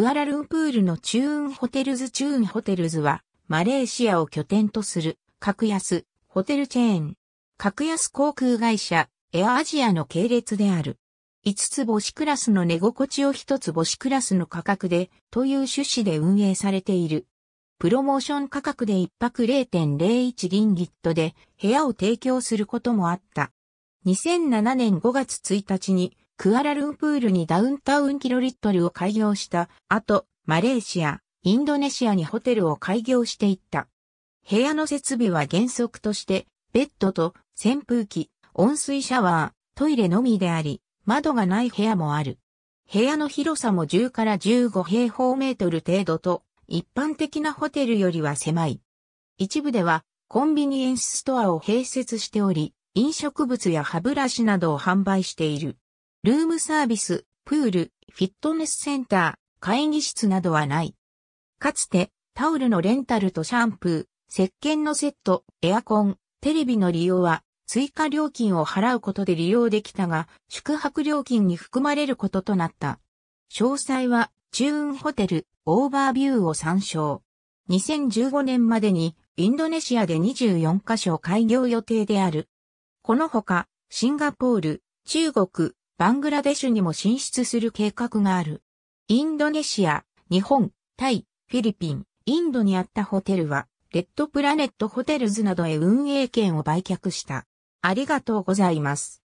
クアラルンプールのチューンホテルズチューンホテルズは、マレーシアを拠点とする、格安、ホテルチェーン。格安航空会社、エアアジアの系列である。5つ星クラスの寝心地を1つ星クラスの価格で、という趣旨で運営されている。プロモーション価格で1泊0.01リンギットで部屋を提供することもあった。2007年5月1日にクアラルンプールにダウンタウンキロリットルを開業した後、マレーシア、インドネシアにホテルを開業していった。部屋の設備は原則として、ベッドと扇風機、温水シャワー、トイレのみであり、窓がない部屋もある。部屋の広さも10から15平方メートル程度と、一般的なホテルよりは狭い。一部では、コンビニエンスストアを併設しており、飲食物や歯ブラシなどを販売している。ルームサービス、プール、フィットネスセンター、会議室などはない。かつて、タオルのレンタルとシャンプー、石鹸のセット、エアコン、テレビの利用は、追加料金を払うことで利用できたが、宿泊料金に含まれることとなった。詳細は、チューンホテル、オーバービューを参照。2015年までに、インドネシアで24カ所開業予定である。このほか、シンガポール、中国、バングラデシュにも進出する計画がある。インドネシア、日本、タイ、フィリピン、インドにあったホテルは、レッドプラネットホテルズなどへ運営権を売却した。ありがとうございます。